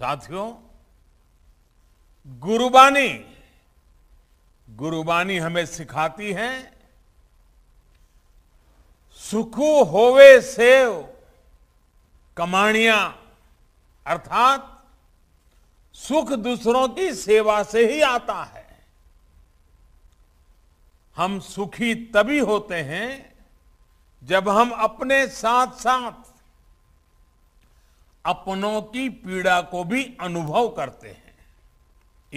साथियों गुरुबानी गुरुबानी हमें सिखाती है सुख होवे सेव कमाणिया अर्थात सुख दूसरों की सेवा से ही आता है हम सुखी तभी होते हैं जब हम अपने साथ साथ अपनों की पीड़ा को भी अनुभव करते हैं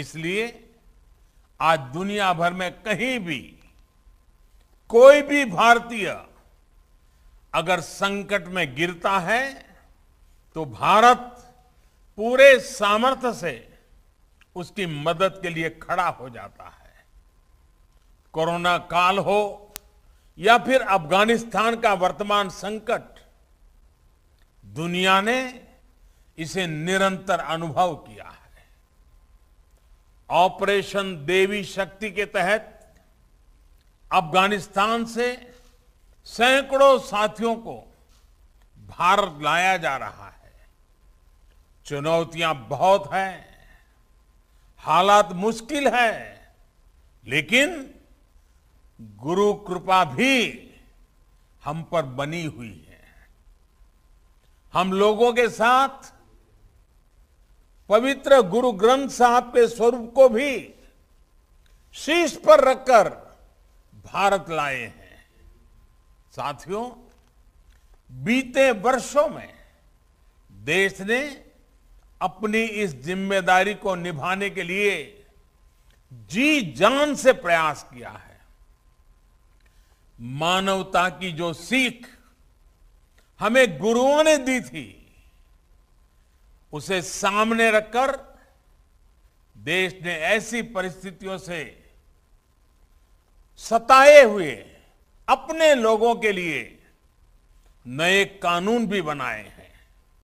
इसलिए आज दुनिया भर में कहीं भी कोई भी भारतीय अगर संकट में गिरता है तो भारत पूरे सामर्थ्य से उसकी मदद के लिए खड़ा हो जाता है कोरोना काल हो या फिर अफगानिस्तान का वर्तमान संकट दुनिया ने इसे निरंतर अनुभव किया है ऑपरेशन देवी शक्ति के तहत अफगानिस्तान से सैकड़ों साथियों को भारत लाया जा रहा है चुनौतियां बहुत हैं हालात मुश्किल है लेकिन गुरु कृपा भी हम पर बनी हुई है हम लोगों के साथ पवित्र गुरु ग्रंथ साहब के स्वरूप को भी शीश पर रखकर भारत लाए हैं साथियों बीते वर्षों में देश ने अपनी इस जिम्मेदारी को निभाने के लिए जी जान से प्रयास किया है मानवता की जो सीख हमें गुरुओं ने दी थी उसे सामने रखकर देश ने ऐसी परिस्थितियों से सताए हुए अपने लोगों के लिए नए कानून भी बनाए हैं